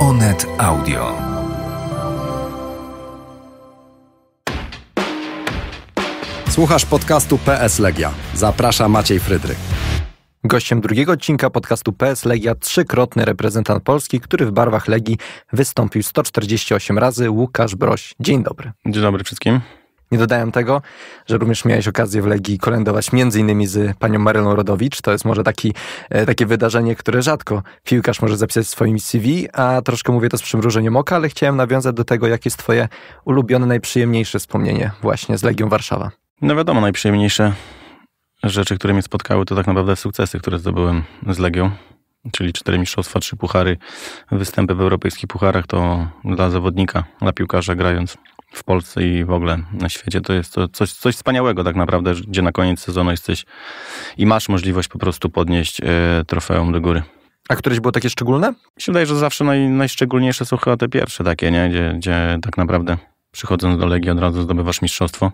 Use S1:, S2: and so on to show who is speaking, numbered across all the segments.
S1: Onet Audio. Słuchasz podcastu PS Legia. Zaprasza Maciej Frydryk. Gościem drugiego odcinka podcastu PS Legia trzykrotny reprezentant Polski, który w barwach Legii wystąpił 148 razy, Łukasz Broś. Dzień dobry. Dzień dobry wszystkim. Nie dodałem tego, że również miałeś okazję w Legii kolędować między innymi z panią Marylą Rodowicz. To jest może taki, e, takie wydarzenie, które rzadko piłkarz może zapisać w swoim CV, a troszkę mówię to z przymrużeniem oka, ale chciałem nawiązać do tego, jakie jest twoje ulubione, najprzyjemniejsze wspomnienie właśnie z Legią Warszawa.
S2: No wiadomo, najprzyjemniejsze rzeczy, które mnie spotkały, to tak naprawdę sukcesy, które zdobyłem z Legią czyli cztery mistrzostwa, trzy puchary, występy w europejskich pucharach, to dla zawodnika, dla piłkarza grając w Polsce i w ogóle na świecie. To jest to coś, coś wspaniałego tak naprawdę, gdzie na koniec sezonu jesteś i masz możliwość po prostu podnieść y, trofeum do góry.
S1: A któreś było takie szczególne? Mi
S2: się wydaje, że zawsze naj, najszczególniejsze są chyba te pierwsze takie, nie? Gdzie, gdzie tak naprawdę przychodząc do Legii od razu zdobywasz mistrzostwo.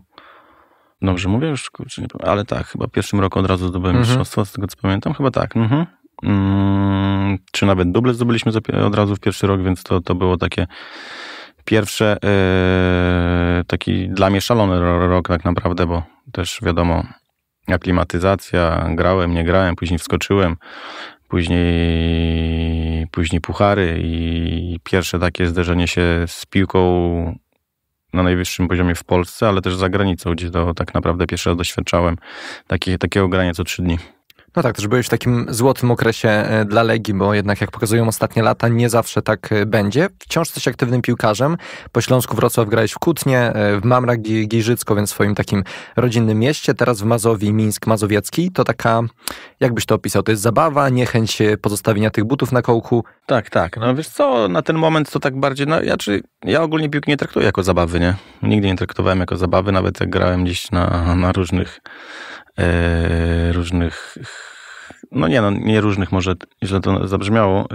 S2: Dobrze mówię już? Kurczę, ale tak, chyba w pierwszym roku od razu zdobyłem mhm. mistrzostwo, z tego co pamiętam. Chyba tak. Mhm. Mm, czy nawet duble zdobyliśmy od razu w pierwszy rok, więc to, to było takie Pierwsze yy, taki dla mnie szalony rok tak naprawdę, bo też wiadomo, aklimatyzacja, grałem, nie grałem, później wskoczyłem, później, później puchary i pierwsze takie zderzenie się z piłką na najwyższym poziomie w Polsce, ale też za granicą, gdzie to tak naprawdę pierwszy raz doświadczałem takie, takiego grania co trzy dni.
S1: No tak, też byłeś w takim złotym okresie e, dla Legii, bo jednak jak pokazują ostatnie lata, nie zawsze tak e, będzie. Wciąż jesteś aktywnym piłkarzem. Po Śląsku Wrocław grałeś w Kutnie, e, w Mamrach Giżycko, więc w swoim takim rodzinnym mieście. Teraz w Mazowiei, Mińsk Mazowiecki. To taka, jakbyś to opisał, to jest zabawa, niechęć pozostawienia tych butów na kołku. Tak, tak. No
S2: wiesz co, na ten moment to tak bardziej, no ja, czy, ja ogólnie piłki nie traktuję jako zabawy, nie? Nigdy nie traktowałem jako zabawy, nawet jak grałem gdzieś na, na różnych E, różnych no nie, no nie różnych może źle to zabrzmiało.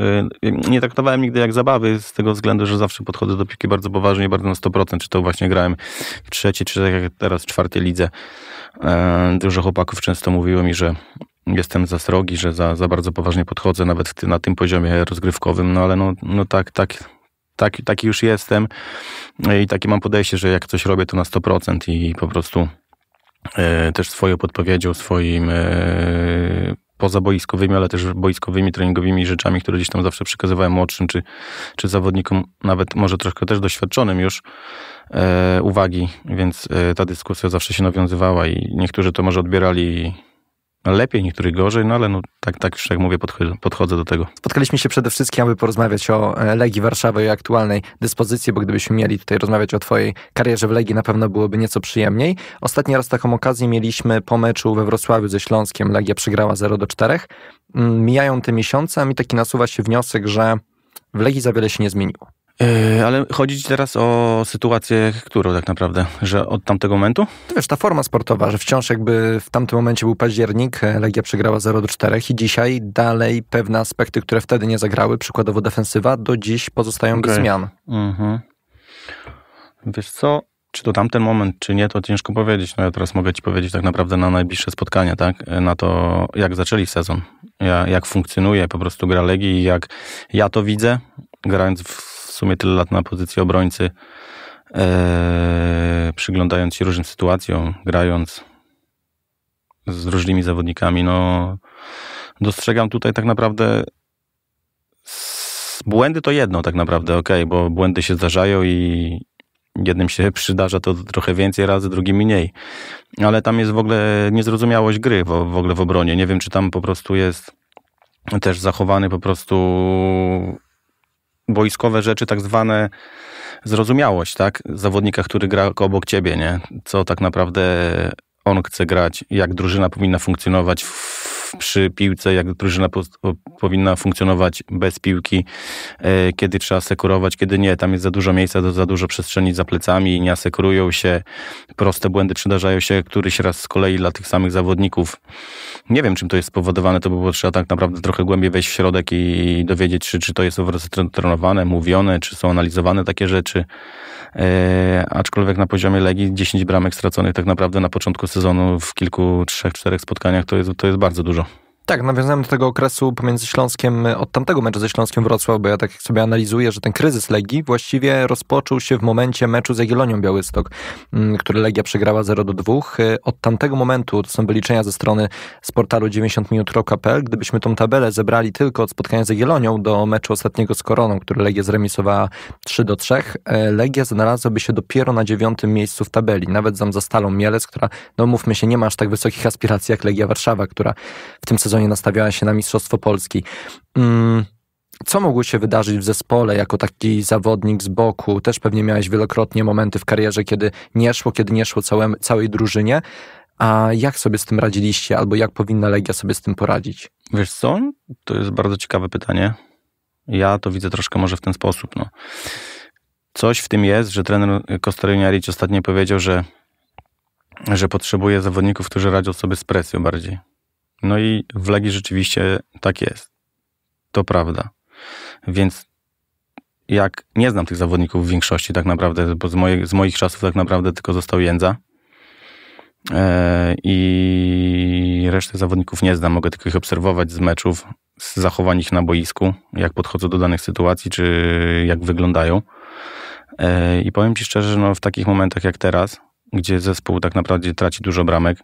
S2: E, nie traktowałem nigdy jak zabawy z tego względu, że zawsze podchodzę do piłki bardzo poważnie, bardzo na 100%, czy to właśnie grałem w trzeciej, czy tak jak teraz czwartej lidze. E, dużo chłopaków często mówiło mi, że jestem za srogi, że za, za bardzo poważnie podchodzę, nawet na tym poziomie rozgrywkowym, no ale no, no tak, tak, tak, taki już jestem i takie mam podejście, że jak coś robię, to na 100% i po prostu E, też swoją podpowiedzią, swoim e, poza boiskowymi, ale też boiskowymi, treningowymi rzeczami, które gdzieś tam zawsze przekazywałem młodszym czy, czy zawodnikom, nawet może troszkę też doświadczonym już, e, uwagi, więc ta dyskusja zawsze się nawiązywała i niektórzy to może odbierali lepiej, niektórych gorzej, no ale no, tak, tak już jak mówię, podchodzę, podchodzę do tego.
S1: Spotkaliśmy się przede wszystkim, aby porozmawiać o e, Legii Warszawy i aktualnej dyspozycji, bo gdybyśmy mieli tutaj rozmawiać o twojej karierze w Legii, na pewno byłoby nieco przyjemniej. Ostatni raz taką okazję mieliśmy po meczu we Wrocławiu ze Śląskiem. Legia przegrała 0 do 4. Mm, mijają te miesiące, a mi taki nasuwa się wniosek, że w Legii za wiele się nie zmieniło.
S2: Yy, ale chodzi ci teraz o sytuację, którą tak naprawdę,
S1: że od tamtego momentu? To wiesz, ta forma sportowa, że wciąż jakby w tamtym momencie był październik, e, Legia przegrała 0 do 4 i dzisiaj dalej pewne aspekty, które wtedy nie zagrały, przykładowo defensywa, do dziś pozostają okay. bez zmian.
S2: Mhm. Wiesz co, czy to tamten moment, czy nie, to ciężko powiedzieć. No ja teraz mogę ci powiedzieć tak naprawdę na najbliższe spotkania, tak? E, na to, jak zaczęli sezon, ja, jak funkcjonuje po prostu gra Legii, jak ja to widzę, grając w sumie tyle lat na pozycji obrońcy, e, przyglądając się różnym sytuacjom, grając z różnymi zawodnikami, no dostrzegam tutaj tak naprawdę błędy to jedno tak naprawdę, ok, bo błędy się zdarzają i jednym się przydarza to trochę więcej razy, drugim mniej. Ale tam jest w ogóle niezrozumiałość gry w, w ogóle w obronie. Nie wiem, czy tam po prostu jest też zachowany po prostu boiskowe rzeczy, tak zwane zrozumiałość, tak? Zawodnika, który gra obok ciebie, nie? Co tak naprawdę on chce grać, jak drużyna powinna funkcjonować w przy piłce, jak drużyna po, powinna funkcjonować bez piłki, e, kiedy trzeba sekurować, kiedy nie. Tam jest za dużo miejsca, za dużo przestrzeni za plecami, nie asekurują się. Proste błędy przydarzają się któryś raz z kolei dla tych samych zawodników. Nie wiem, czym to jest spowodowane, to by trzeba tak naprawdę trochę głębiej wejść w środek i, i dowiedzieć, czy, czy to jest trenowane, mówione, czy są analizowane takie rzeczy. E, aczkolwiek na poziomie Legii 10 bramek straconych tak naprawdę na początku sezonu w kilku, trzech, czterech spotkaniach to jest, to jest bardzo dużo.
S1: Tak, nawiązałem do tego okresu pomiędzy Śląskiem, e, od tamtego meczu ze Śląskiem Wrocław, bo ja tak sobie analizuję, że ten kryzys Legii właściwie rozpoczął się w momencie meczu z Jagiellonią Białystok, mm, który Legia przegrała 0 do 2. E, od tamtego momentu, to są wyliczenia ze strony z portalu 90minut.pl, gdybyśmy tą tabelę zebrali tylko od spotkania z Jagiellonią do meczu ostatniego z Koroną, który Legia zremisowała 3 do 3, e, Legia znalazłaby się dopiero na dziewiątym miejscu w tabeli, nawet za Stalą Mielec, która, no mówmy się, nie ma aż tak wysokich aspiracji jak Legia Warszawa, która w tym sezonie sezonie nastawiała się na Mistrzostwo Polski. Mm, co mogło się wydarzyć w zespole jako taki zawodnik z boku? Też pewnie miałeś wielokrotnie momenty w karierze, kiedy nie szło, kiedy nie szło całe, całej drużynie. A jak sobie z tym radziliście, albo jak powinna Legia sobie z tym poradzić?
S2: Wiesz co? To jest bardzo ciekawe pytanie. Ja to widzę troszkę może w ten sposób. No. Coś w tym jest, że trener Kostaryniaric ostatnio powiedział, że, że potrzebuje zawodników, którzy radzą sobie z presją bardziej. No i w Legii rzeczywiście tak jest. To prawda. Więc jak nie znam tych zawodników w większości tak naprawdę, bo z, moich, z moich czasów tak naprawdę tylko został Jędza e, i resztę zawodników nie znam. Mogę tylko ich obserwować z meczów, z zachowań ich na boisku, jak podchodzą do danych sytuacji, czy jak wyglądają. E, I powiem Ci szczerze, no w takich momentach jak teraz, gdzie zespół tak naprawdę traci dużo bramek,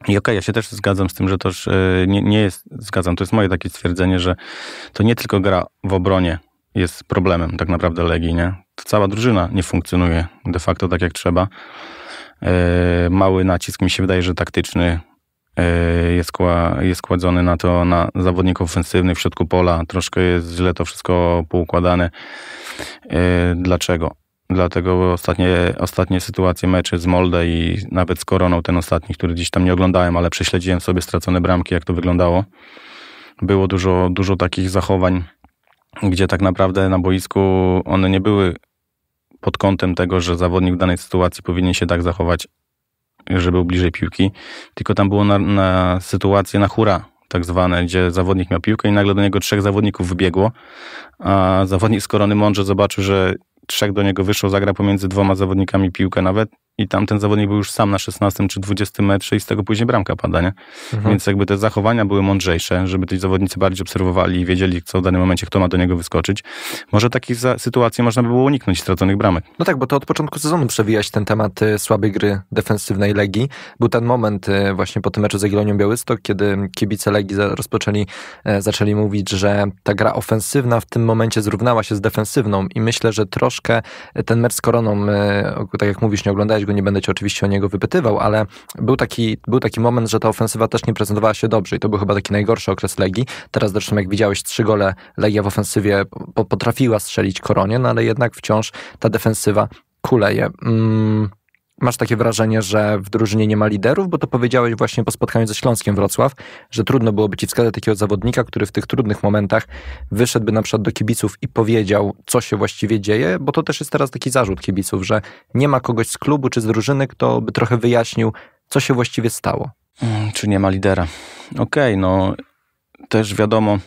S2: i okej, okay, ja się też zgadzam z tym, że też e, nie, nie jest, zgadzam, to jest moje takie stwierdzenie, że to nie tylko gra w obronie jest problemem tak naprawdę Legii, nie? To cała drużyna nie funkcjonuje de facto tak jak trzeba. E, mały nacisk mi się wydaje, że taktyczny e, jest, kła, jest kładzony na to, na zawodników ofensywnych w środku pola. Troszkę jest źle to wszystko poukładane. Dlaczego? Dlatego ostatnie, ostatnie sytuacje meczy z Molde i nawet z Koroną, ten ostatni, który gdzieś tam nie oglądałem, ale prześledziłem sobie stracone bramki, jak to wyglądało. Było dużo, dużo takich zachowań, gdzie tak naprawdę na boisku one nie były pod kątem tego, że zawodnik w danej sytuacji powinien się tak zachować, żeby był bliżej piłki, tylko tam było na, na sytuację na hura, tak zwane, gdzie zawodnik miał piłkę i nagle do niego trzech zawodników wybiegło, a zawodnik z Korony Mądrze zobaczył, że trzech do niego wyszło, zagra pomiędzy dwoma zawodnikami piłkę nawet, i tam ten zawodnik był już sam na 16 czy 20 metrze i z tego później bramka pada, nie? Mhm. Więc jakby te zachowania były mądrzejsze, żeby ci zawodnicy bardziej obserwowali i wiedzieli, co w danym momencie, kto ma do niego wyskoczyć. Może takich sytuacji można by było uniknąć straconych bramek.
S1: No tak, bo to od początku sezonu przewija się ten temat y, słabej gry defensywnej Legii. Był ten moment y, właśnie po tym meczu z Jagiellonią Białystok, kiedy kibice Legii rozpoczęli, y, zaczęli mówić, że ta gra ofensywna w tym momencie zrównała się z defensywną i myślę, że troszkę ten mecz z Koroną, tak jak mówisz, nie oglądałeś go, nie będę cię oczywiście o niego wypytywał, ale był taki, był taki moment, że ta ofensywa też nie prezentowała się dobrze i to był chyba taki najgorszy okres Legii. Teraz zresztą jak widziałeś trzy gole Legia w ofensywie potrafiła strzelić koronie, no ale jednak wciąż ta defensywa kuleje. Mm masz takie wrażenie, że w drużynie nie ma liderów, bo to powiedziałeś właśnie po spotkaniu ze Śląskiem Wrocław, że trudno byłoby ci wskazać takiego zawodnika, który w tych trudnych momentach wyszedłby na przykład do kibiców i powiedział, co się właściwie dzieje, bo to też jest teraz taki zarzut kibiców, że nie ma kogoś z klubu czy z drużyny, kto by trochę wyjaśnił, co się właściwie stało. Mm, czy nie ma lidera?
S2: Okej, okay, no też wiadomo,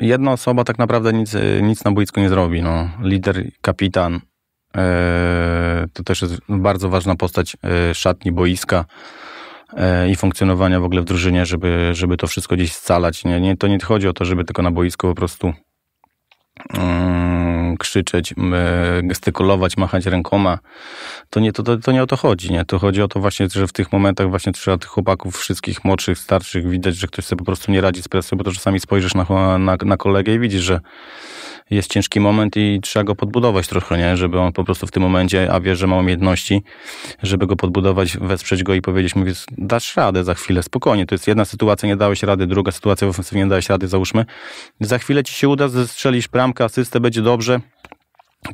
S2: jedna osoba tak naprawdę nic, y, nic na boisku nie zrobi. No. Lider, kapitan, E, to też jest no, bardzo ważna postać e, szatni, boiska e, i funkcjonowania w ogóle w drużynie, żeby, żeby to wszystko gdzieś scalać. Nie, nie, to nie chodzi o to, żeby tylko na boisku po prostu mm, krzyczeć, gestykulować, machać rękoma. To nie, to, to, to nie o to chodzi. Nie? To chodzi o to właśnie, że w tych momentach właśnie trzeba tych chłopaków wszystkich młodszych, starszych widać, że ktoś sobie po prostu nie radzi z presją, bo to czasami spojrzysz na, na, na kolegę i widzisz, że jest ciężki moment i trzeba go podbudować trochę, nie? żeby on po prostu w tym momencie, a wie, że ma umiejętności, żeby go podbudować, wesprzeć go i powiedzieć mu, dasz radę za chwilę, spokojnie, to jest jedna sytuacja, nie dałeś rady, druga sytuacja, w ofensywie nie dałeś rady, załóżmy, za chwilę ci się uda, zestrzelisz bramkę, asystę, będzie dobrze,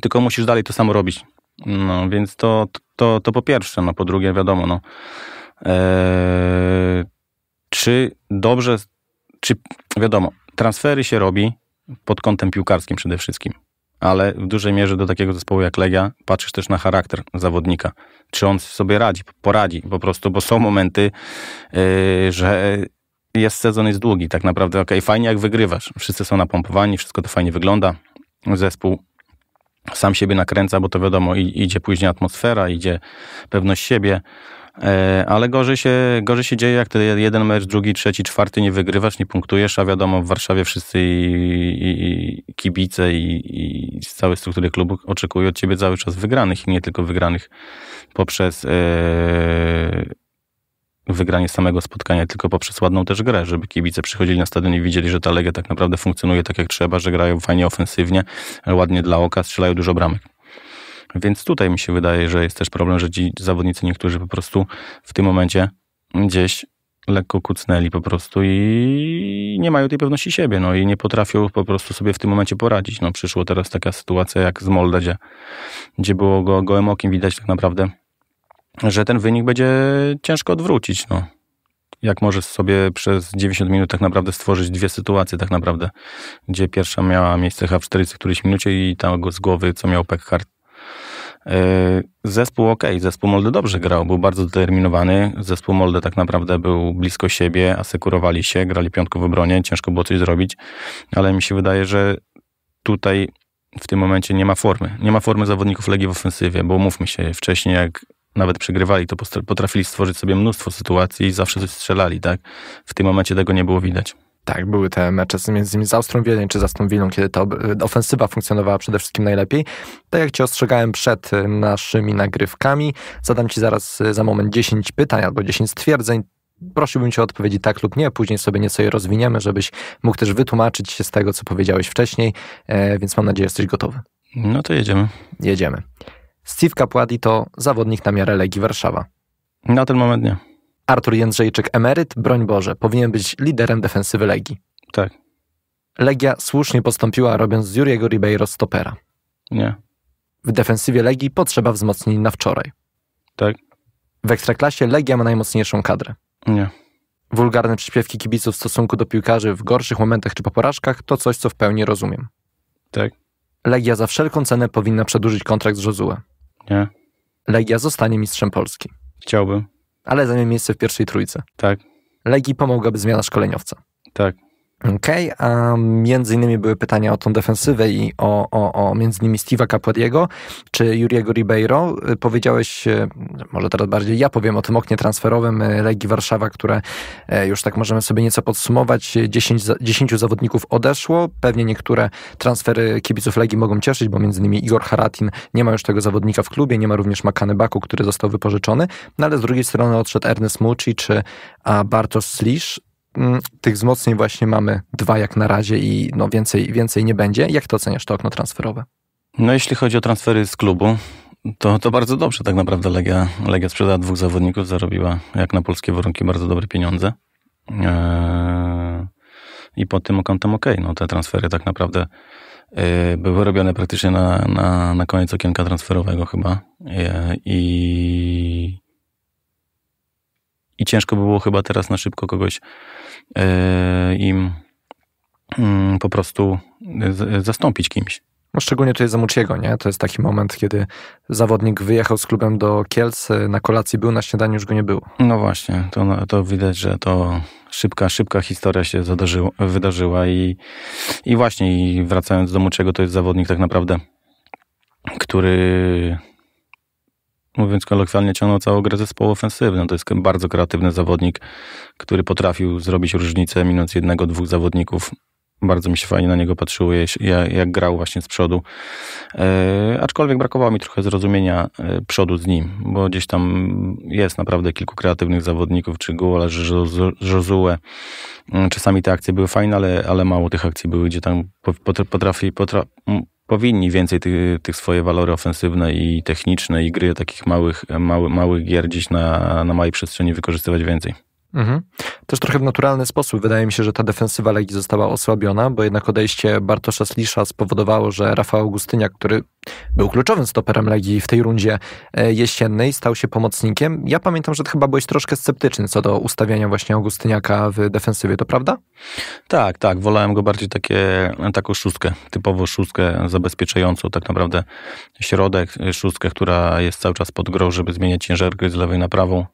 S2: tylko musisz dalej to samo robić. No, więc to, to, to po pierwsze, no po drugie wiadomo, no. Eee, czy dobrze, czy wiadomo, transfery się robi pod kątem piłkarskim przede wszystkim, ale w dużej mierze do takiego zespołu jak Legia patrzysz też na charakter zawodnika. Czy on sobie radzi, poradzi po prostu, bo są momenty, eee, że jest sezon jest długi tak naprawdę. Okej, okay, fajnie jak wygrywasz, wszyscy są napompowani, wszystko to fajnie wygląda, zespół sam siebie nakręca, bo to wiadomo, idzie później atmosfera, idzie pewność siebie, e, ale gorzej się, gorzej się dzieje, jak ty jeden mecz, drugi, trzeci, czwarty nie wygrywasz, nie punktujesz, a wiadomo, w Warszawie wszyscy i, i, i kibice i, i z całej struktury klubu oczekują od ciebie cały czas wygranych i nie tylko wygranych poprzez yy, wygranie samego spotkania, tylko poprzez ładną też grę, żeby kibice przychodzili na stadion i widzieli, że ta Legia tak naprawdę funkcjonuje tak jak trzeba, że grają fajnie ofensywnie, ładnie dla oka, strzelają dużo bramek. Więc tutaj mi się wydaje, że jest też problem, że ci zawodnicy niektórzy po prostu w tym momencie gdzieś lekko kucnęli po prostu i nie mają tej pewności siebie, no i nie potrafią po prostu sobie w tym momencie poradzić. No przyszło teraz taka sytuacja jak z Molda, gdzie, gdzie było go gołym okiem widać tak naprawdę że ten wynik będzie ciężko odwrócić. No. Jak możesz sobie przez 90 minut tak naprawdę stworzyć dwie sytuacje tak naprawdę, gdzie pierwsza miała miejsce chyba w 40 którejś minucie i tam z głowy, co miał Peckhardt. Yy, zespół ok, zespół Molde dobrze grał, był bardzo determinowany. Zespół Molde tak naprawdę był blisko siebie, asekurowali się, grali piątku w obronie, ciężko było coś zrobić, ale mi się wydaje, że tutaj w tym momencie nie ma formy. Nie ma formy zawodników Legii w ofensywie, bo mówmy się, wcześniej jak nawet przegrywali, to potrafili stworzyć sobie mnóstwo sytuacji i zawsze coś strzelali, tak?
S1: W tym momencie tego nie było widać. Tak, były te mecze między innymi z Austrą Wiedeń czy z kiedy ta e, ofensywa funkcjonowała przede wszystkim najlepiej. Tak jak Cię ostrzegałem przed e, naszymi nagrywkami, zadam Ci zaraz e, za moment 10 pytań albo 10 stwierdzeń. Prosiłbym Cię o odpowiedzi tak lub nie, później sobie nieco je rozwiniemy, żebyś mógł też wytłumaczyć się z tego, co powiedziałeś wcześniej, więc mam nadzieję, że jesteś gotowy. No to jedziemy. Jedziemy. Steve Capładi to zawodnik na miarę Legii Warszawa. Na ten moment nie. Artur Jędrzejczyk emeryt, broń Boże, powinien być liderem defensywy Legii. Tak. Legia słusznie postąpiła, robiąc z Juriego Ribeiro stopera. Nie. W defensywie Legii potrzeba wzmocnień na wczoraj. Tak. W Ekstraklasie Legia ma najmocniejszą kadrę. Nie. Wulgarne przyśpiewki kibiców w stosunku do piłkarzy w gorszych momentach czy po porażkach to coś, co w pełni rozumiem. Tak. Legia za wszelką cenę powinna przedłużyć kontrakt z Rozułem. Nie. Legia zostanie mistrzem Polski. Chciałbym. Ale zajmie miejsce w pierwszej trójce. Tak. Legii pomogłaby zmiana szkoleniowca. Tak. Okej, okay, a między innymi były pytania o tą defensywę i o, o, o między innymi Steve'a Capuadiego czy Juriego Ribeiro. Y, powiedziałeś, y, może teraz bardziej ja powiem o tym oknie transferowym y, Legii Warszawa, które e, już tak możemy sobie nieco podsumować. 10, 10 zawodników odeszło, pewnie niektóre transfery kibiców Legii mogą cieszyć, bo między innymi Igor Haratin, nie ma już tego zawodnika w klubie, nie ma również Makany Baku, który został wypożyczony, no ale z drugiej strony odszedł Ernest Mucci czy Bartosz Slisz, Mm, tych wzmocnień właśnie mamy dwa jak na razie i no więcej, więcej nie będzie. Jak to oceniasz to okno transferowe?
S2: No jeśli chodzi o transfery z klubu, to, to bardzo dobrze tak naprawdę Legia, Legia sprzedała dwóch zawodników, zarobiła jak na polskie warunki bardzo dobre pieniądze. Eee, I pod tym kątem ok. No, te transfery tak naprawdę yy, były robione praktycznie na, na, na koniec okienka transferowego chyba. Eee, I i ciężko by było chyba teraz na szybko kogoś yy, im yy, po prostu e, z, e,
S1: zastąpić kimś. No szczególnie tutaj za Muciego, nie? To jest taki moment, kiedy zawodnik wyjechał z klubem do Kielc, na kolacji był, na śniadaniu już go nie było.
S2: No właśnie, to, to widać, że to szybka, szybka historia się zadarzyło, wydarzyła i, i właśnie i wracając do Muciego, to jest zawodnik tak naprawdę, który mówiąc kolokwialnie, ciągnął całą grę zespołu ofensywną. To jest bardzo kreatywny zawodnik, który potrafił zrobić różnicę minąc jednego, dwóch zawodników. Bardzo mi się fajnie na niego patrzyło, jak grał właśnie z przodu. E, aczkolwiek brakowało mi trochę zrozumienia e, przodu z nim, bo gdzieś tam jest naprawdę kilku kreatywnych zawodników, czy Guola, Josue. E, czasami te akcje były fajne, ale, ale mało tych akcji były, gdzie tam potrafi, potrafi powinni więcej tych, tych swoje walory ofensywne i techniczne i gry takich małych, mały, małych gier gdzieś na, na małej przestrzeni wykorzystywać więcej. Mhm.
S1: Też trochę w naturalny sposób. Wydaje mi się, że ta defensywa Legii została osłabiona, bo jednak odejście Bartosza Slisza spowodowało, że Rafał Augustyniak, który był kluczowym stoperem Legii w tej rundzie e, jesiennej, stał się pomocnikiem. Ja pamiętam, że chyba byłeś troszkę sceptyczny co do ustawiania właśnie Augustyniaka w defensywie, to prawda?
S2: Tak, tak. Wolałem go bardziej takie, taką szóstkę, typowo szóstkę zabezpieczającą tak naprawdę środek, szóstkę, która jest cały czas pod grą, żeby zmieniać ciężar z lewej na prawą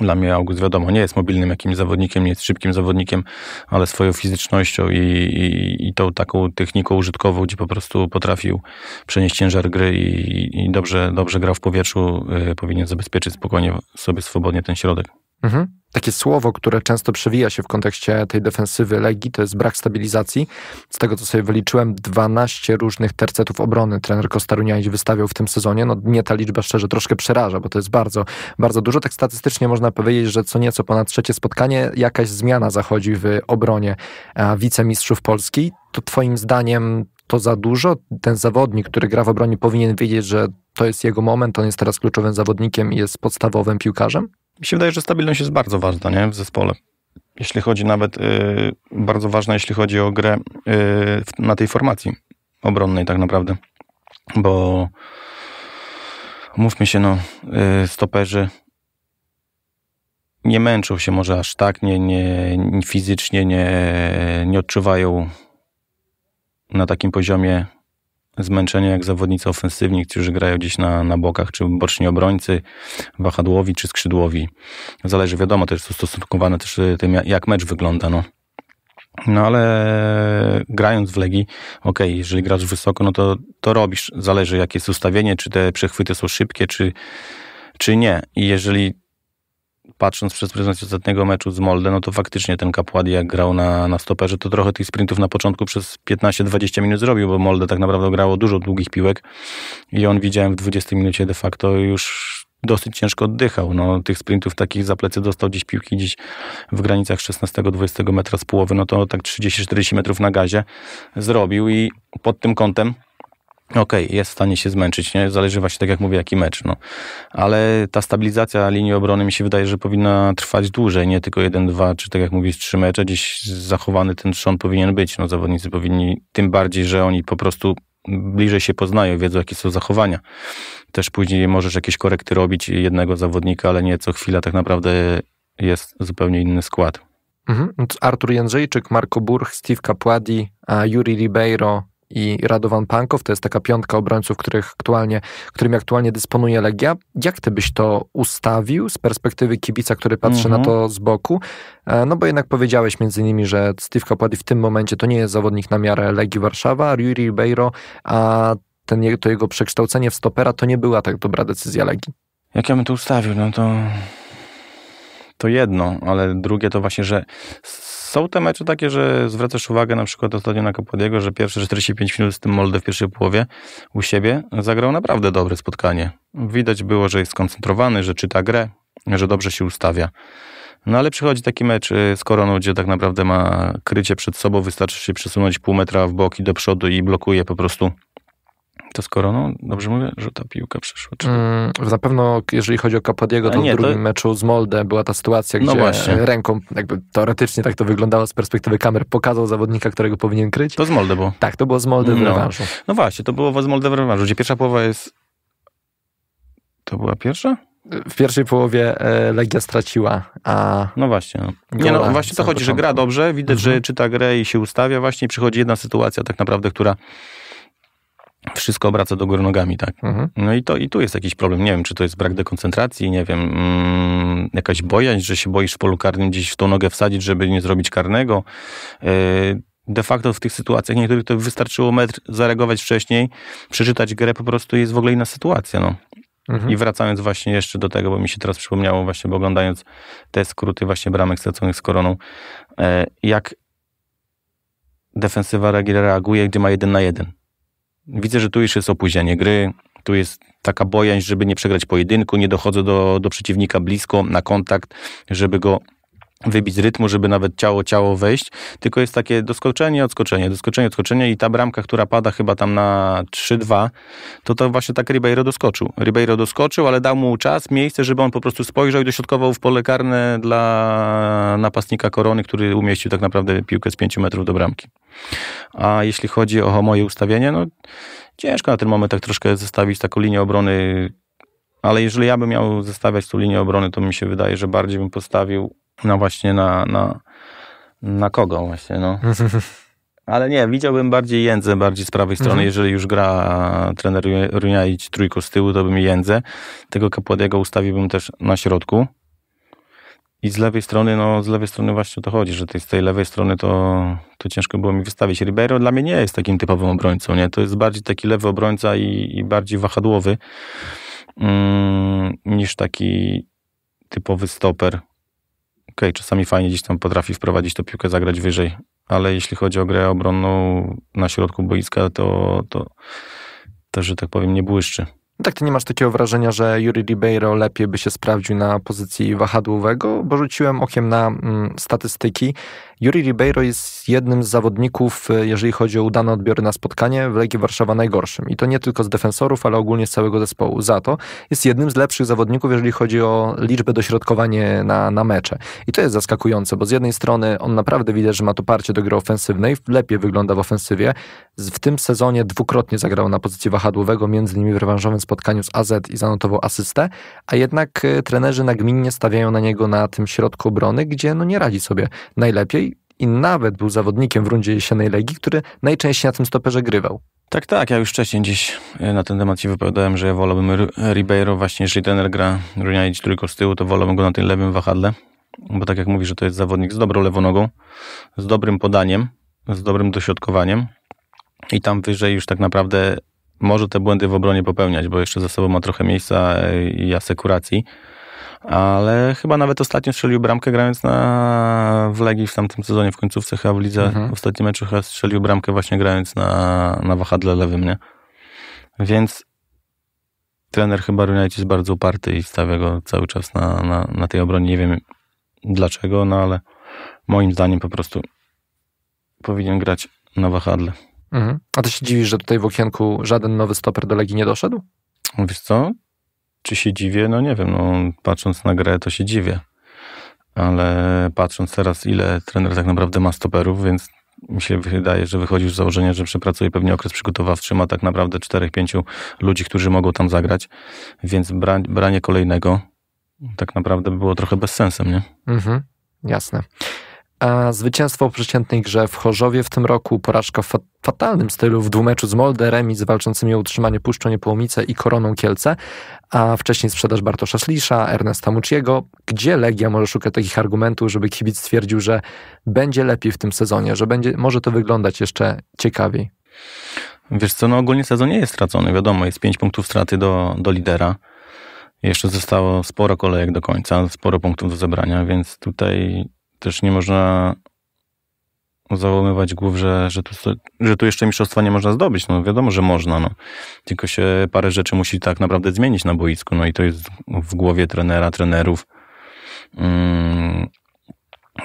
S2: dla mnie August wiadomo, nie jest mobilnym jakimś zawodnikiem, nie jest szybkim zawodnikiem, ale swoją fizycznością i, i, i tą taką techniką użytkową, gdzie po prostu potrafił przenieść ciężar gry i, i dobrze, dobrze grał w powietrzu, y, powinien zabezpieczyć spokojnie sobie swobodnie ten środek.
S1: Mhm takie słowo, które często przewija się w kontekście tej defensywy Legii, to jest brak stabilizacji. Z tego, co sobie wyliczyłem, 12 różnych tercetów obrony trener Kostarunianić wystawiał w tym sezonie. No mnie ta liczba szczerze troszkę przeraża, bo to jest bardzo, bardzo dużo. Tak statystycznie można powiedzieć, że co nieco ponad trzecie spotkanie jakaś zmiana zachodzi w obronie e, wicemistrzów Polski. To twoim zdaniem to za dużo? Ten zawodnik, który gra w obronie powinien wiedzieć, że to jest jego moment, on jest teraz kluczowym zawodnikiem i jest podstawowym piłkarzem?
S2: mi się wydaje, że stabilność jest bardzo ważna nie? w zespole. Jeśli chodzi nawet, y, bardzo ważna, jeśli chodzi o grę y, na tej formacji obronnej tak naprawdę. Bo mówmy się, no, y, stoperzy nie męczą się może aż tak, nie, nie, fizycznie nie, nie odczuwają na takim poziomie zmęczenie jak zawodnicy ofensywni, którzy grają gdzieś na, na bokach, czy boczni obrońcy, wahadłowi, czy skrzydłowi. Zależy, wiadomo, też ustosunkowane też y, tym, jak mecz wygląda, no. No ale grając w legi, ok, jeżeli grasz wysoko, no to, to robisz. Zależy, jakie jest ustawienie, czy te przechwyty są szybkie, czy, czy nie. I jeżeli patrząc przez pryzmat ostatniego meczu z Molde, no to faktycznie ten Kapład jak grał na, na stoperze, to trochę tych sprintów na początku przez 15-20 minut zrobił, bo Molde tak naprawdę grało dużo długich piłek i on widziałem w 20 minucie de facto już dosyć ciężko oddychał. No, tych sprintów takich za plecy dostał gdzieś piłki gdzieś w granicach 16-20 metra z połowy, no to tak 30-40 metrów na gazie zrobił i pod tym kątem okej, okay, jest w stanie się zmęczyć, nie? Zależy właśnie, tak jak mówię, jaki mecz, no. Ale ta stabilizacja linii obrony mi się wydaje, że powinna trwać dłużej, nie tylko jeden, dwa, czy tak jak mówisz, trzy mecze. Gdzieś zachowany ten trzon powinien być, no zawodnicy powinni, tym bardziej, że oni po prostu bliżej się poznają, wiedzą jakie są zachowania. Też później możesz jakieś korekty robić jednego zawodnika, ale nie co chwila tak naprawdę jest zupełnie inny skład.
S1: Mhm. Artur Jędrzejczyk, Marko Burch, Steve Capuadi, Juri Ribeiro, i Radovan Pankow. To jest taka piątka obrońców, których aktualnie, którymi aktualnie dysponuje Legia. Jak ty byś to ustawił z perspektywy kibica, który patrzy na mhm. to z boku? E, no bo jednak powiedziałeś między innymi, że Steve Capelli w tym momencie to nie jest zawodnik na miarę Legii Warszawa, Rui Ribeiro, a ten, to jego przekształcenie w stopera to nie była tak dobra decyzja Legii. Jak ja bym to ustawił, no to
S2: to jedno, ale drugie to właśnie, że są te mecze takie, że zwracasz uwagę na przykład ostatnio na Kapodiego, że pierwsze 45 minut z tym Molde w pierwszej połowie u siebie zagrał naprawdę dobre spotkanie. Widać było, że jest skoncentrowany, że czyta grę, że dobrze się ustawia. No ale przychodzi taki mecz y, z Koroną, gdzie tak naprawdę ma krycie przed sobą, wystarczy się przesunąć pół metra w boki do przodu i blokuje po prostu to skoro, no, dobrze mówię, że ta piłka przeszła.
S1: Czy... Mm, na pewno, jeżeli chodzi o Kapodiego, to nie, w drugim to... meczu z Molde była ta sytuacja, no gdzie no ręką, jakby teoretycznie tak to wyglądało z perspektywy kamer, pokazał zawodnika, którego powinien kryć. To z Molde było. Tak, to było z Molde w no. rewanżu.
S2: No właśnie, to było z Molde w rewanżu, gdzie pierwsza połowa jest...
S1: To była pierwsza? w pierwszej połowie e, Legia straciła, a... No właśnie. No. Nie, no właśnie to chodzi, początku. że gra dobrze,
S2: widać, mhm. że czyta grę i się ustawia właśnie przychodzi jedna sytuacja tak naprawdę, która wszystko obraca do góry nogami, tak. Mhm. No i, to, i tu jest jakiś problem. Nie wiem, czy to jest brak dekoncentracji, nie wiem, mm, jakaś bojaźń, że się boisz w polu karnym gdzieś w tą nogę wsadzić, żeby nie zrobić karnego. Yy, de facto w tych sytuacjach niektórych to wystarczyło metr zareagować wcześniej, przeczytać grę, po prostu jest w ogóle inna sytuacja, no. Mhm. I wracając właśnie jeszcze do tego, bo mi się teraz przypomniało właśnie, bo oglądając te skróty właśnie bramek straconych z koroną, yy, jak defensywa reaguje, gdzie ma jeden na jeden Widzę, że tu już jest opóźnianie gry, tu jest taka bojaźń, żeby nie przegrać pojedynku, nie dochodzę do, do przeciwnika blisko, na kontakt, żeby go wybić z rytmu, żeby nawet ciało, ciało wejść, tylko jest takie doskoczenie, odskoczenie, doskoczenie, odskoczenie i ta bramka, która pada chyba tam na 3-2, to to właśnie tak Ribeiro doskoczył. Ribeiro doskoczył, ale dał mu czas, miejsce, żeby on po prostu spojrzał i dośrodkował w pole karne dla napastnika Korony, który umieścił tak naprawdę piłkę z 5 metrów do bramki. A jeśli chodzi o moje ustawienie, no ciężko na ten moment tak troszkę zestawić taką linię obrony ale jeżeli ja bym miał zestawiać tą linię obrony, to mi się wydaje, że bardziej bym postawił no właśnie na, na, na kogo właśnie, no. Ale nie, widziałbym bardziej Jędzę, bardziej z prawej strony. Mhm. Jeżeli już gra trener Runiaić trójką z tyłu, to bym Jędzę. Tego Kapładiego ustawiłbym też na środku. I z lewej strony, no z lewej strony właśnie o to chodzi, że tej, z tej lewej strony to, to ciężko było mi wystawić. Ribeiro dla mnie nie jest takim typowym obrońcą, nie? To jest bardziej taki lewy obrońca i, i bardziej wahadłowy mm, niż taki typowy stoper okay, czasami fajnie gdzieś tam potrafi wprowadzić tę piłkę, zagrać wyżej, ale jeśli chodzi o grę obronną na środku boiska, to, to, to że tak powiem, nie błyszczy.
S1: Tak, ty nie masz takiego wrażenia, że Yuri Ribeiro lepiej by się sprawdził na pozycji wahadłowego, bo rzuciłem okiem na mm, statystyki. Juri Ribeiro jest jednym z zawodników, e, jeżeli chodzi o udane odbiory na spotkanie w Legii Warszawa najgorszym. I to nie tylko z defensorów, ale ogólnie z całego zespołu. Za to jest jednym z lepszych zawodników, jeżeli chodzi o liczbę dośrodkowanie na, na mecze. I to jest zaskakujące, bo z jednej strony on naprawdę widać, że ma to parcie do gry ofensywnej, lepiej wygląda w ofensywie. W tym sezonie dwukrotnie zagrał na pozycji wahadłowego, między innymi w rewanżowym spotkaniu z AZ i zanotował asystę, a jednak e, trenerzy nagminnie stawiają na niego na tym środku obrony, gdzie no nie radzi sobie najlepiej i nawet był zawodnikiem w rundzie jesiennej Legii, który najczęściej na tym stoperze grywał.
S2: Tak, tak. Ja już wcześniej gdzieś e, na ten temat się wypowiadałem, że ja wolałbym Ribeiro właśnie, jeżeli trener gra Runianić tylko z tyłu, to wolałbym go na tym lewym wahadle, bo tak jak mówi, że to jest zawodnik z dobrą lewą nogą, z dobrym podaniem, z dobrym dośrodkowaniem i tam wyżej już tak naprawdę może te błędy w obronie popełniać, bo jeszcze za sobą ma trochę miejsca e, i asekuracji ale chyba nawet ostatnio strzelił bramkę grając na, w Legii w tamtym sezonie, w końcówce chyba w lidze. Mhm. W ostatnim meczu chyba strzelił bramkę właśnie grając na, na wahadle lewym, nie? Więc trener chyba United jest bardzo uparty i stawia go cały czas na, na, na tej obronie. Nie wiem dlaczego, no ale
S1: moim zdaniem po prostu powinien grać na wahadle. Mhm. A ty się dziwisz, że tutaj w okienku żaden nowy stoper do Legii nie doszedł? Wiesz co? czy się
S2: dziwię? No nie wiem, no, patrząc na grę to się dziwię. Ale patrząc teraz, ile trener tak naprawdę ma stoperów, więc mi się wydaje, że wychodzi z założenia, że przepracuje pewnie okres przygotowawczy, ma tak naprawdę 4-5 ludzi, którzy mogą tam zagrać, więc branie kolejnego tak naprawdę było trochę bez sensu, nie?
S1: Mhm, jasne a zwycięstwo w przeciętnej grze w Chorzowie w tym roku, porażka w fatalnym stylu w dwumeczu z Molde, remis walczącymi o utrzymanie Puszczą Niepołomice i Koroną Kielce, a wcześniej sprzedaż Bartosza Szlisza, Ernesta Muciego. Gdzie Legia może szukać takich argumentów, żeby kibic stwierdził, że będzie lepiej w tym sezonie, że będzie, może to wyglądać jeszcze ciekawiej?
S2: Wiesz co, no ogólnie sezon nie jest stracony, wiadomo, jest 5 punktów straty do, do lidera. Jeszcze zostało sporo kolejek do końca, sporo punktów do zebrania, więc tutaj też nie można załamywać głów, że, że, tu, że tu jeszcze mistrzostwa nie można zdobyć. No wiadomo, że można, no. Tylko się parę rzeczy musi tak naprawdę zmienić na boisku, no i to jest w głowie trenera, trenerów. Mm,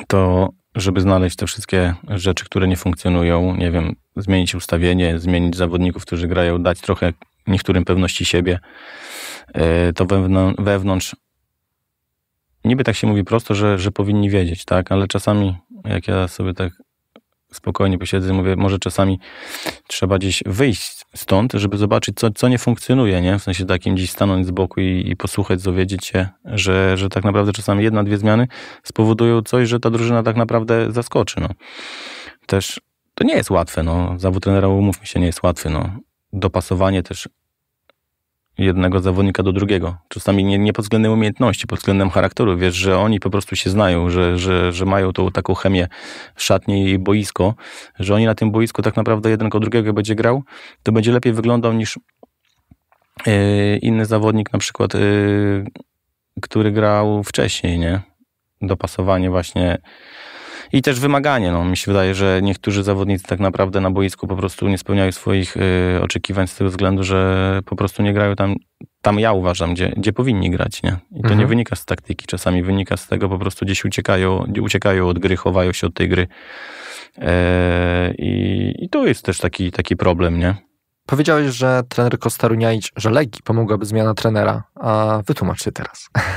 S2: to, żeby znaleźć te wszystkie rzeczy, które nie funkcjonują, nie wiem, zmienić ustawienie, zmienić zawodników, którzy grają, dać trochę niektórym pewności siebie, e, to wewnątrz niby tak się mówi prosto, że, że powinni wiedzieć, tak? Ale czasami, jak ja sobie tak spokojnie posiedzę, mówię, może czasami trzeba gdzieś wyjść stąd, żeby zobaczyć, co, co nie funkcjonuje, nie? W sensie takim gdzieś stanąć z boku i, i posłuchać, dowiedzieć się, że, że tak naprawdę czasami jedna, dwie zmiany spowodują coś, że ta drużyna tak naprawdę zaskoczy, no. Też to nie jest łatwe, no. Zawód trenera, umówmy się, nie jest łatwy, no. Dopasowanie też jednego zawodnika do drugiego. Czasami nie, nie pod względem umiejętności, pod względem charakteru. Wiesz, że oni po prostu się znają, że, że, że mają tą taką chemię szatni i boisko, że oni na tym boisku tak naprawdę jeden ko drugiego będzie grał, to będzie lepiej wyglądał niż yy, inny zawodnik na przykład, yy, który grał wcześniej, nie? Dopasowanie właśnie i też wymaganie. No, mi się wydaje, że niektórzy zawodnicy tak naprawdę na boisku po prostu nie spełniają swoich y, oczekiwań z tego względu, że po prostu nie grają tam, tam ja uważam, gdzie, gdzie powinni grać. Nie? I to mhm. nie wynika z taktyki, czasami wynika z tego po prostu gdzieś uciekają, uciekają od gry, chowają się od tej gry. E, I, I to jest też taki, taki problem,
S1: nie? Powiedziałeś, że trener Kostaruniaić, że Legii pomogłaby zmiana trenera. A wytłumacz się teraz.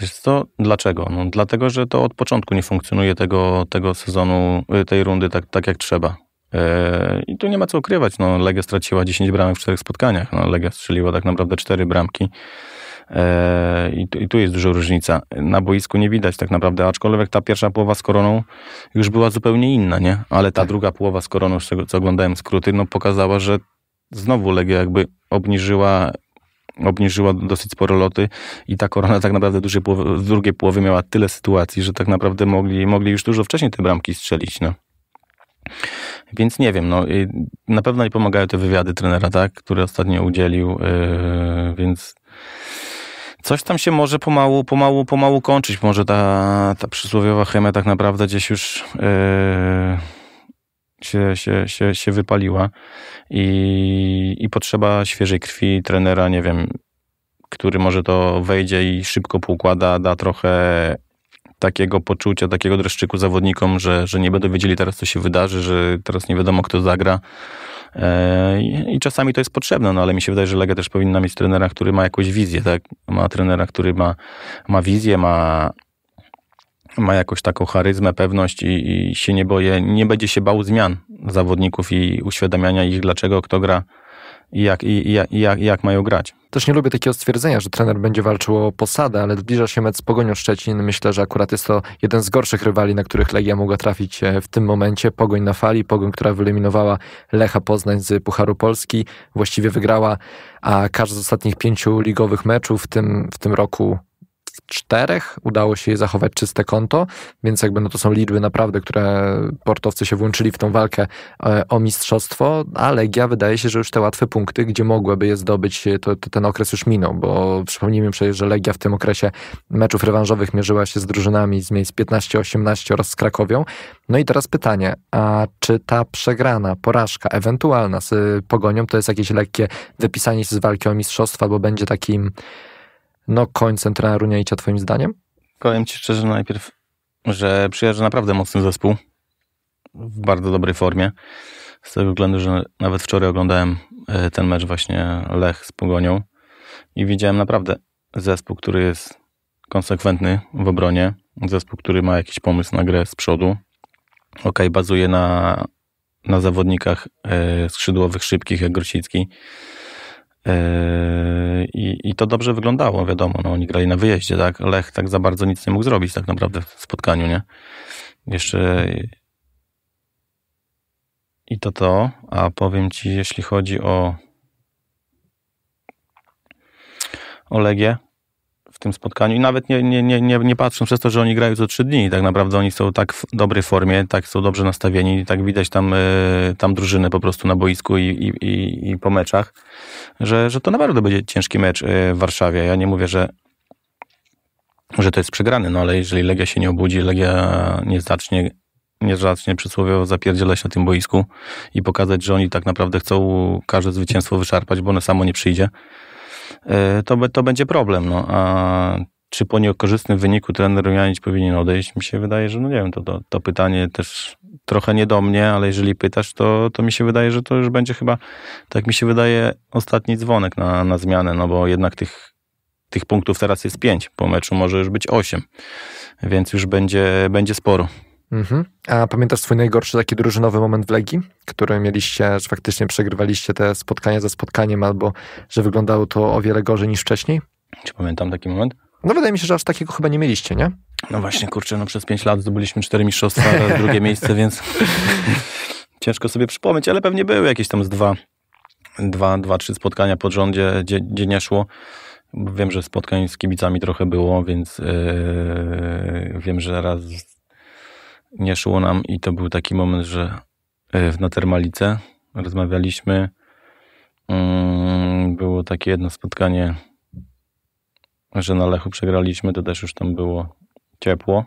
S2: Wiesz co, dlaczego? No, dlatego, że to od początku nie funkcjonuje tego, tego sezonu, y, tej rundy tak, tak jak trzeba. E, I tu nie ma co ukrywać. No, Legia straciła 10 bramek w czterech spotkaniach. No, Legia strzeliła tak naprawdę 4 bramki. E, I tu, I tu, jest duża różnica. Na boisku nie widać tak naprawdę, aczkolwiek ta pierwsza połowa z koroną już była zupełnie inna, nie? Ale ta tak. druga połowa z koroną, z tego co oglądałem skróty, no pokazała, że znowu Legia jakby obniżyła obniżyła dosyć sporo loty i ta korona tak naprawdę duże połowy, w drugiej połowie miała tyle sytuacji, że tak naprawdę mogli, mogli już dużo wcześniej te bramki strzelić. No. Więc nie wiem, no, na pewno nie pomagają te wywiady trenera, tak, który ostatnio udzielił, yy, więc coś tam się może pomału, pomału, pomału kończyć. Może ta, ta przysłowiowa chemia tak naprawdę gdzieś już... Yy, się, się, się, się wypaliła i, i potrzeba świeżej krwi, trenera, nie wiem, który może to wejdzie i szybko poukłada, da trochę takiego poczucia, takiego dreszczyku zawodnikom, że, że nie będą wiedzieli teraz, co się wydarzy, że teraz nie wiadomo, kto zagra. E, I czasami to jest potrzebne, no ale mi się wydaje, że Lega też powinna mieć trenera, który ma jakąś wizję, tak? Ma trenera, który ma, ma wizję, ma, ma jakąś taką charyzmę, pewność i, i, się nie boję, nie będzie się bał zmian zawodników i uświadamiania ich, dlaczego kto gra i jak, i, jak, jak, jak mają grać.
S1: Też nie lubię takiego stwierdzenia, że trener będzie walczył o posadę, ale zbliża się mecz z Pogonią Szczecin. Myślę, że akurat jest to jeden z gorszych rywali, na których Legia mogła trafić e, w tym momencie. Pogoń na fali, Pogoń, która wyeliminowała Lecha Poznań z Pucharu Polski. Właściwie wygrała, a każdy z ostatnich pięciu ligowych meczów, w tym, w tym roku czterech udało się zachować czyste konto, więc jakby no to są liczby naprawdę, które portowcy się włączyli w tą walkę e, o mistrzostwo, a Legia wydaje się, że już te łatwe punkty, gdzie mogłaby je zdobyć, e, to, to ten okres już minął, bo przypomnijmy przecież, że Legia w tym okresie meczów rewanżowych mierzyła się z drużynami z miejsc 15-18 oraz z Krakowią. No i teraz pytanie, a czy ta przegrana, porażka ewentualna z Pogonią to jest jakieś lekkie wypisanie się z walki o mistrzostwa, bo będzie takim no końcem trenera Runiajcia twoim zdaniem?
S2: Powiem ci szczerze najpierw, że przyjeżdża naprawdę mocny zespół, w bardzo dobrej formie, z tego względu, że nawet wczoraj oglądałem e, ten mecz właśnie Lech z Pogonią i widziałem naprawdę zespół, który jest konsekwentny w obronie, zespół, który ma jakiś pomysł na grę z przodu, ok, bazuje na, na zawodnikach e, skrzydłowych, szybkich jak Grosicki, Yy, I, I to dobrze wyglądało, wiadomo, no, oni grali na wyjeździe, tak? Lech tak za bardzo nic nie mógł zrobić tak naprawdę w spotkaniu, nie? Jeszcze i to to, a powiem ci, jeśli chodzi o o Legię, w tym spotkaniu i nawet nie, nie, nie, nie, nie patrzą przez to, że oni grają co trzy dni. Tak naprawdę oni są tak w dobrej formie, tak są dobrze nastawieni i tak widać tam, y, tam drużynę po prostu na boisku i, i, i, i po meczach, że, że to naprawdę będzie ciężki mecz e, w Warszawie. Ja nie mówię, że że to jest przegrany, no ale jeżeli Legia się nie obudzi, Legia nie zacznie nie zacznie przysłowiowo zapierdzielać na tym boisku i pokazać, że oni tak naprawdę chcą każde zwycięstwo wyszarpać, bo one samo nie przyjdzie, E, to, to będzie problem. No. A czy po niekorzystnym wyniku trener Janić powinien odejść? Mi się wydaje, że no nie wiem, to, to, to, pytanie też trochę nie do mnie, ale jeżeli pytasz, to, to mi się wydaje, że to już będzie chyba, tak mi się wydaje, ostatni dzwonek na, na zmianę, no bo jednak tych tych punktów teraz jest 5, po meczu może już być 8, więc już będzie, będzie sporo.
S1: Mhm. A pamiętasz swój najgorszy taki drużynowy moment w Legii, który mieliście, że faktycznie przegrywaliście te spotkania za spotkaniem albo że wyglądało to o wiele gorzej niż wcześniej? Czy pamiętam taki moment? No wydaje mi się, że aż takiego chyba nie mieliście, nie? No właśnie, kurczę, no przez 5 lat zdobyliśmy cztery mistrzostwa, drugie miejsce, więc
S2: ciężko sobie przypomnieć, ale pewnie były jakieś tam z dwa, dwa, dwa trzy spotkania pod rządzie, gdzie, gdzie nie szło. Wiem, że spotkań z kibicami trochę było, więc yy, wiem, że raz nie szło nam i to był taki moment, że e, na Termalice rozmawialiśmy. Mm, było takie jedno spotkanie, że na Lechu przegraliśmy, to też już tam było ciepło.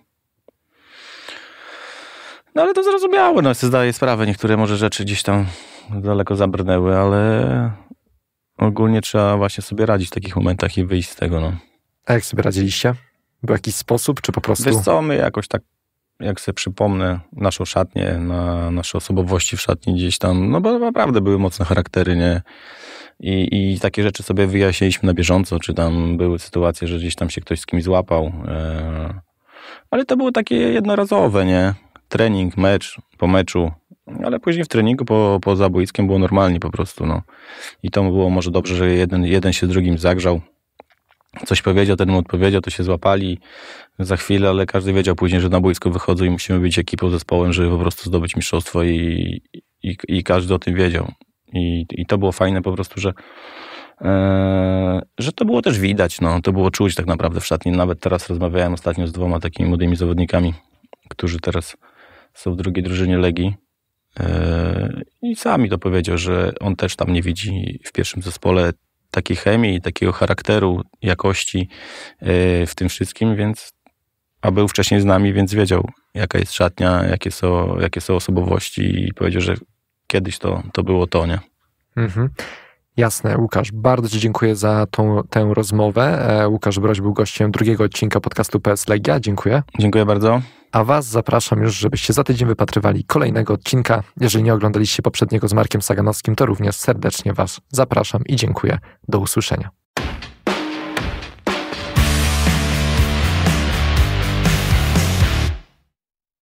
S2: No ale to zrozumiałe, no sobie zdaję sprawę, niektóre może rzeczy gdzieś tam daleko zabrnęły, ale ogólnie trzeba właśnie sobie radzić w takich momentach i wyjść z tego, no.
S1: A jak sobie radziliście? Był jakiś sposób, czy po prostu... Wiesz co,
S2: my jakoś tak jak sobie przypomnę naszą szatnię, na nasze osobowości w szatni gdzieś tam, no bo naprawdę były mocne charaktery, nie? I, I takie rzeczy sobie wyjaśniliśmy na bieżąco, czy tam były sytuacje, że gdzieś tam się ktoś z kimś złapał. E, ale to były takie jednorazowe, nie? Trening, mecz, po meczu, ale później w treningu po, po było normalnie po prostu, no. I to było może dobrze, że jeden, jeden się z drugim zagrzał coś powiedział, ten mu odpowiedział, to się złapali za chwilę, ale każdy wiedział później, że na boisku wychodzą i musimy być ekipą, zespołem, żeby po prostu zdobyć mistrzostwo i, i, i każdy o tym wiedział. I, I to było fajne po prostu, że, e, że to było też widać, no, to było czuć tak naprawdę w szatni. Nawet teraz rozmawiałem ostatnio z dwoma takimi młodymi zawodnikami, którzy teraz są w drugiej drużynie Legii e, i sami to powiedział, że on też tam nie widzi w pierwszym zespole takiej chemii, takiego charakteru, jakości y, w tym wszystkim, więc a był wcześniej z nami, więc wiedział, jaka jest szatnia, jakie są, jakie są osobowości i powiedział, że kiedyś to, to było to, nie?
S1: Mhm. Jasne, Łukasz, bardzo Ci dziękuję za tą, tę rozmowę. E, Łukasz Broś był gościem drugiego odcinka podcastu PS Legia. Dziękuję. Dziękuję bardzo. A Was zapraszam już, żebyście za tydzień wypatrywali kolejnego odcinka. Jeżeli nie oglądaliście poprzedniego z Markiem Saganowskim, to również serdecznie Was zapraszam i dziękuję. Do usłyszenia.